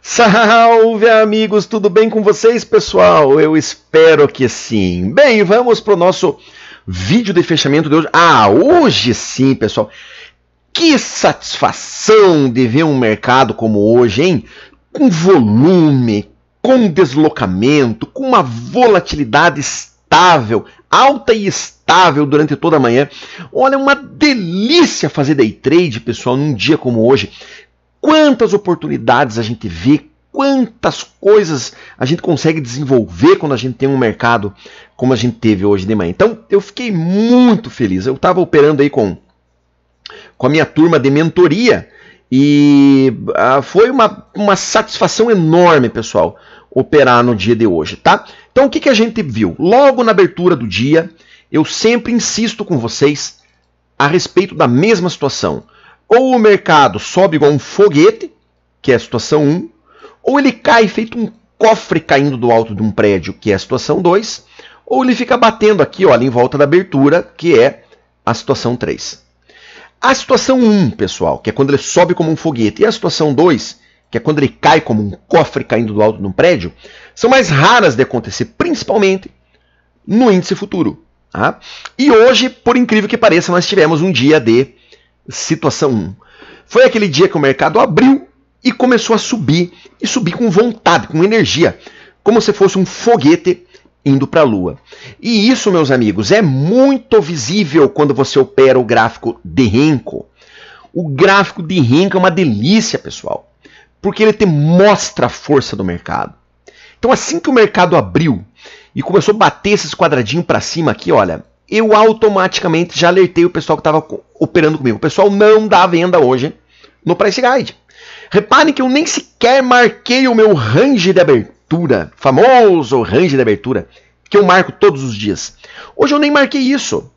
Salve amigos, tudo bem com vocês, pessoal? Eu espero que sim. Bem, vamos para o nosso vídeo de fechamento de hoje. Ah, hoje sim, pessoal. Que satisfação de ver um mercado como hoje, hein? Com volume, com deslocamento, com uma volatilidade estável, alta e estável durante toda a manhã. Olha, uma delícia fazer day trade, pessoal, num dia como hoje. Quantas oportunidades a gente vê, quantas coisas a gente consegue desenvolver quando a gente tem um mercado como a gente teve hoje de manhã. Então, eu fiquei muito feliz. Eu estava operando aí com, com a minha turma de mentoria e ah, foi uma, uma satisfação enorme, pessoal, operar no dia de hoje, tá? Então, o que, que a gente viu? Logo na abertura do dia, eu sempre insisto com vocês a respeito da mesma situação. Ou o mercado sobe igual um foguete, que é a situação 1, ou ele cai feito um cofre caindo do alto de um prédio, que é a situação 2, ou ele fica batendo aqui, olha, em volta da abertura, que é a situação 3. A situação 1, pessoal, que é quando ele sobe como um foguete, e a situação 2, que é quando ele cai como um cofre caindo do alto de um prédio, são mais raras de acontecer, principalmente no índice futuro. Tá? E hoje, por incrível que pareça, nós tivemos um dia de Situação 1. Foi aquele dia que o mercado abriu e começou a subir, e subir com vontade, com energia, como se fosse um foguete indo para a lua. E isso, meus amigos, é muito visível quando você opera o gráfico de Renko. O gráfico de Renko é uma delícia, pessoal, porque ele te mostra a força do mercado. Então, assim que o mercado abriu e começou a bater esses quadradinhos para cima aqui, olha, eu automaticamente já alertei o pessoal que estava operando comigo. O pessoal não dá venda hoje no Price Guide. Reparem que eu nem sequer marquei o meu range de abertura, famoso range de abertura, que eu marco todos os dias. Hoje eu nem marquei isso.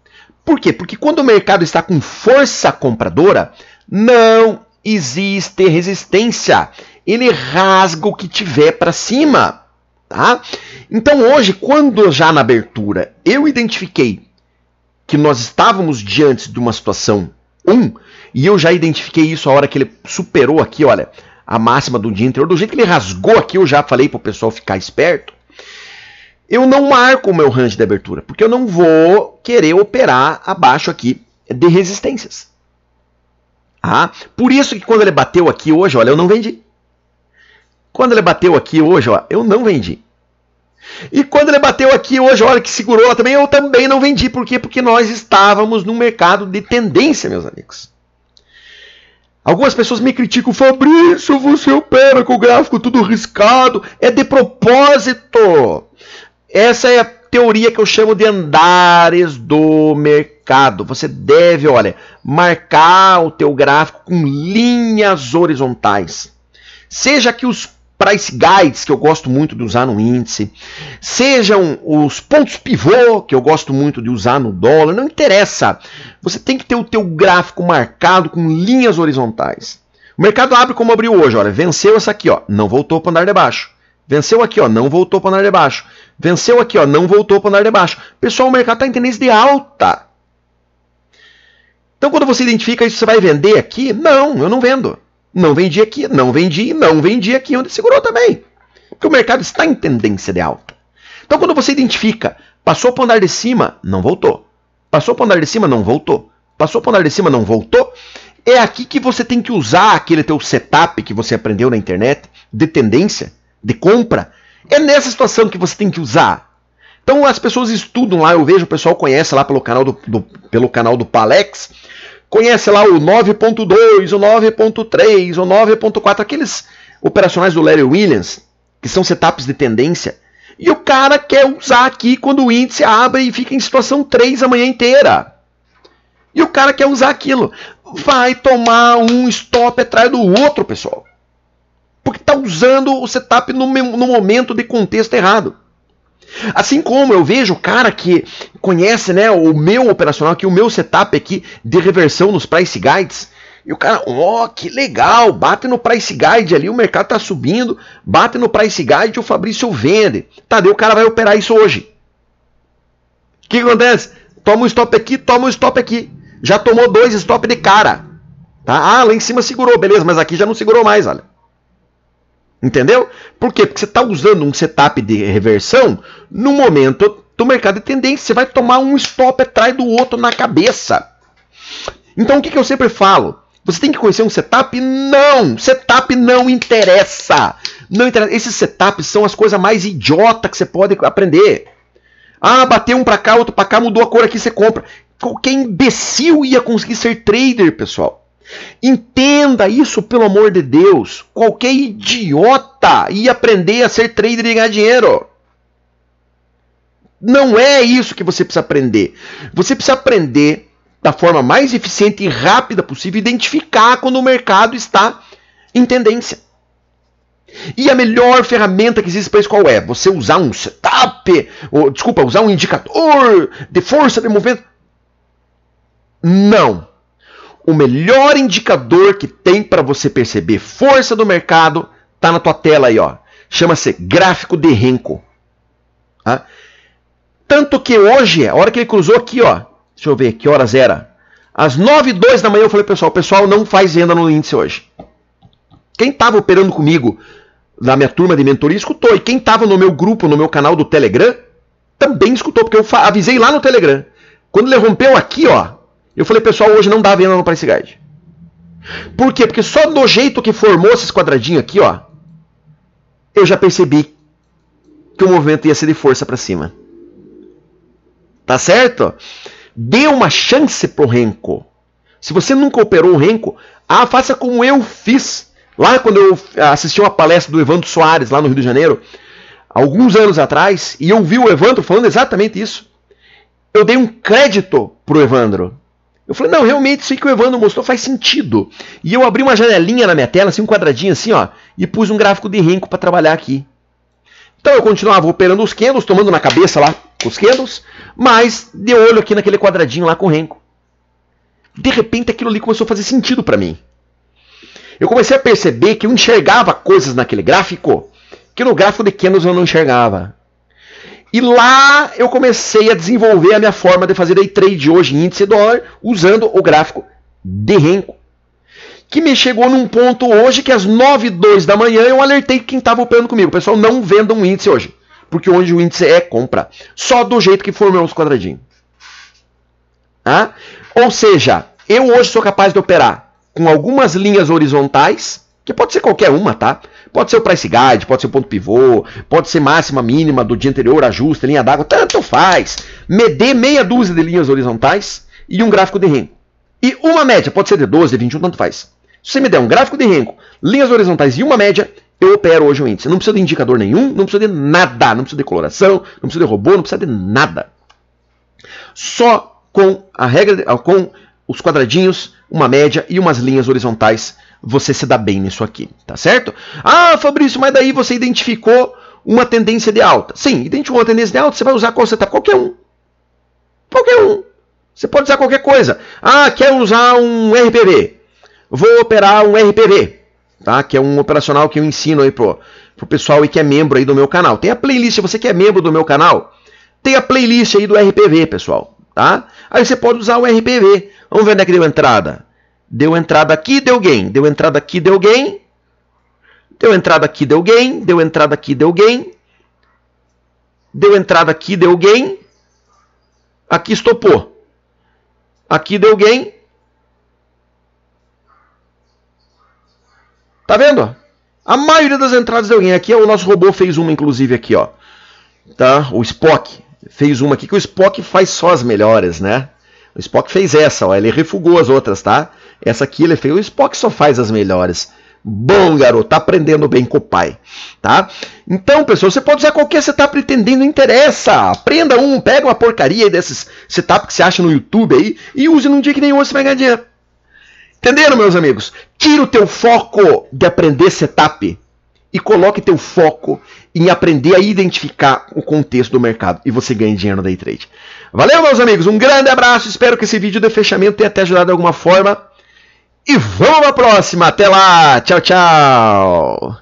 Por quê? Porque quando o mercado está com força compradora, não existe resistência. Ele rasga o que tiver para cima. Tá? Então hoje, quando já na abertura eu identifiquei que nós estávamos diante de uma situação 1, um, e eu já identifiquei isso a hora que ele superou aqui, olha, a máxima do dia anterior, do jeito que ele rasgou aqui, eu já falei para o pessoal ficar esperto. Eu não marco o meu range de abertura, porque eu não vou querer operar abaixo aqui de resistências. Ah, por isso que quando ele bateu aqui hoje, olha, eu não vendi. Quando ele bateu aqui hoje, ó, eu não vendi. E quando ele bateu aqui hoje, olha que segurou lá também, eu também não vendi. Por quê? Porque nós estávamos num mercado de tendência, meus amigos. Algumas pessoas me criticam, Fabrício, você é opera com o gráfico tudo riscado. É de propósito. Essa é a teoria que eu chamo de andares do mercado. Você deve, olha, marcar o teu gráfico com linhas horizontais. Seja que os price guides que eu gosto muito de usar no índice, sejam os pontos pivô que eu gosto muito de usar no dólar, não interessa. Você tem que ter o teu gráfico marcado com linhas horizontais. O mercado abre como abriu hoje, olha, venceu essa aqui, ó, não voltou para andar de baixo. Venceu aqui, ó, não voltou para andar de baixo. Venceu aqui, ó, não voltou para andar de baixo. Pessoal, o mercado está em tendência de alta. Então, quando você identifica isso, você vai vender aqui? Não, eu não vendo. Não vendi aqui, não vendi, não vendi aqui onde segurou também. Porque o mercado está em tendência de alta. Então quando você identifica, passou para o andar de cima, não voltou. Passou para o andar de cima, não voltou. Passou para o andar de cima, não voltou. É aqui que você tem que usar aquele teu setup que você aprendeu na internet de tendência, de compra. É nessa situação que você tem que usar. Então as pessoas estudam lá, eu vejo o pessoal conhece lá pelo canal do, do pelo canal do Palex. Conhece lá o 9.2, o 9.3, o 9.4, aqueles operacionais do Larry Williams, que são setups de tendência. E o cara quer usar aqui quando o índice abre e fica em situação 3 a manhã inteira. E o cara quer usar aquilo. Vai tomar um stop atrás do outro, pessoal. Porque está usando o setup no, no momento de contexto errado. Assim como eu vejo o cara que conhece né, o meu operacional aqui, o meu setup aqui de reversão nos price guides, e o cara, ó, oh, que legal, bate no price guide ali, o mercado tá subindo, bate no price guide, o Fabrício vende. Tá, daí o cara vai operar isso hoje. O que, acontece? Toma um stop aqui, toma um stop aqui. Já tomou dois stop de cara. Tá? Ah, lá em cima segurou, beleza, mas aqui já não segurou mais, olha. Entendeu? Por quê? Porque você está usando um setup de reversão no momento do mercado de tendência. Você vai tomar um stop atrás do outro na cabeça. Então o que, que eu sempre falo? Você tem que conhecer um setup? Não! Setup não interessa! Não interessa. Esses setups são as coisas mais idiota que você pode aprender. Ah, bateu um para cá, outro para cá, mudou a cor aqui, você compra. Qualquer imbecil ia conseguir ser trader, pessoal. Entenda isso, pelo amor de Deus. Qualquer idiota ia aprender a ser trader e ganhar dinheiro. Não é isso que você precisa aprender. Você precisa aprender da forma mais eficiente e rápida possível identificar quando o mercado está em tendência. E a melhor ferramenta que existe para isso qual é? Você usar um setup, ou, desculpa, usar um indicador de força de movimento. Não o melhor indicador que tem para você perceber força do mercado tá na tua tela aí, ó. Chama-se gráfico de renko. Tá? Tanto que hoje, a hora que ele cruzou aqui, ó, deixa eu ver que horas era. Às 9 2 da manhã eu falei, pessoal, o pessoal não faz venda no índice hoje. Quem estava operando comigo na minha turma de mentoria escutou. E quem estava no meu grupo, no meu canal do Telegram, também escutou, porque eu avisei lá no Telegram. Quando ele rompeu aqui, ó, eu falei, pessoal, hoje não dá venda no Price Guide. Por quê? Porque só do jeito que formou esses quadradinhos aqui, ó, eu já percebi que o movimento ia ser de força para cima. Tá certo? Dê uma chance pro Renko. Se você nunca operou o Renko, ah, faça como eu fiz. Lá quando eu assisti uma palestra do Evandro Soares, lá no Rio de Janeiro, alguns anos atrás, e eu vi o Evandro falando exatamente isso. Eu dei um crédito pro Evandro. Eu falei, não, realmente isso que o Evandro mostrou faz sentido. E eu abri uma janelinha na minha tela, assim, um quadradinho assim, ó, e pus um gráfico de renco para trabalhar aqui. Então eu continuava operando os candles, tomando na cabeça lá com os candles, mas de olho aqui naquele quadradinho lá com o renco. De repente aquilo ali começou a fazer sentido para mim. Eu comecei a perceber que eu enxergava coisas naquele gráfico que no gráfico de candles eu não enxergava. E lá eu comecei a desenvolver a minha forma de fazer day trade hoje em índice dólar, usando o gráfico de renko Que me chegou num ponto hoje que às 9 2 da manhã eu alertei quem estava operando comigo. Pessoal, não vendam um índice hoje. Porque onde o índice é, compra. Só do jeito que formou os quadradinhos. Ah? Ou seja, eu hoje sou capaz de operar com algumas linhas horizontais que pode ser qualquer uma, tá? Pode ser o price guide, pode ser o ponto pivô, pode ser máxima, mínima do dia anterior, ajuste, linha d'água, tanto faz. Medir meia dúzia de linhas horizontais e um gráfico de renco. E uma média, pode ser de 12, de 21, tanto faz. Se você me der um gráfico de renco, linhas horizontais e uma média, eu opero hoje o índice. Não precisa de indicador nenhum, não precisa de nada, não precisa de coloração, não precisa de robô, não precisa de nada. Só com a regra, de, com os quadradinhos, uma média e umas linhas horizontais, você se dá bem nisso aqui, tá certo? Ah, Fabrício, mas daí você identificou uma tendência de alta. Sim, identificou uma tendência de alta, você vai usar qual setup? Tá qualquer um. Qualquer um. Você pode usar qualquer coisa. Ah, quer usar um RPV. Vou operar um RPV, tá? Que é um operacional que eu ensino aí pro, pro pessoal e que é membro aí do meu canal. Tem a playlist, você que é membro do meu canal, tem a playlist aí do RPV, pessoal tá? Aí você pode usar o RBV. Vamos ver onde é que deu entrada. Deu entrada aqui, deu gain. Deu entrada aqui, deu gain. Deu entrada aqui, deu gain. Deu entrada aqui, deu gain. Deu entrada aqui, deu gain. Aqui estopou. Aqui deu gain. Tá vendo? A maioria das entradas deu gain. Aqui é o nosso robô fez uma, inclusive, aqui, ó. Tá? O Spock fez uma aqui que o Spock faz só as melhores, né? O Spock fez essa, ó, ele refugou as outras, tá? Essa aqui ele fez, o Spock só faz as melhores. Bom, garoto, tá aprendendo bem com o pai, tá? Então, pessoal, você pode usar qualquer setup pretendendo, não interessa. Aprenda um, pega uma porcaria desses setup que você acha no YouTube aí e use num dia que nem hoje você vai ganhar dinheiro. Entenderam, meus amigos? Tira o teu foco de aprender setup e coloque teu foco em aprender a identificar o contexto do mercado e você ganha dinheiro no day trade. Valeu, meus amigos, um grande abraço, espero que esse vídeo de fechamento tenha até ajudado de alguma forma. E vamos à próxima, até lá, tchau, tchau.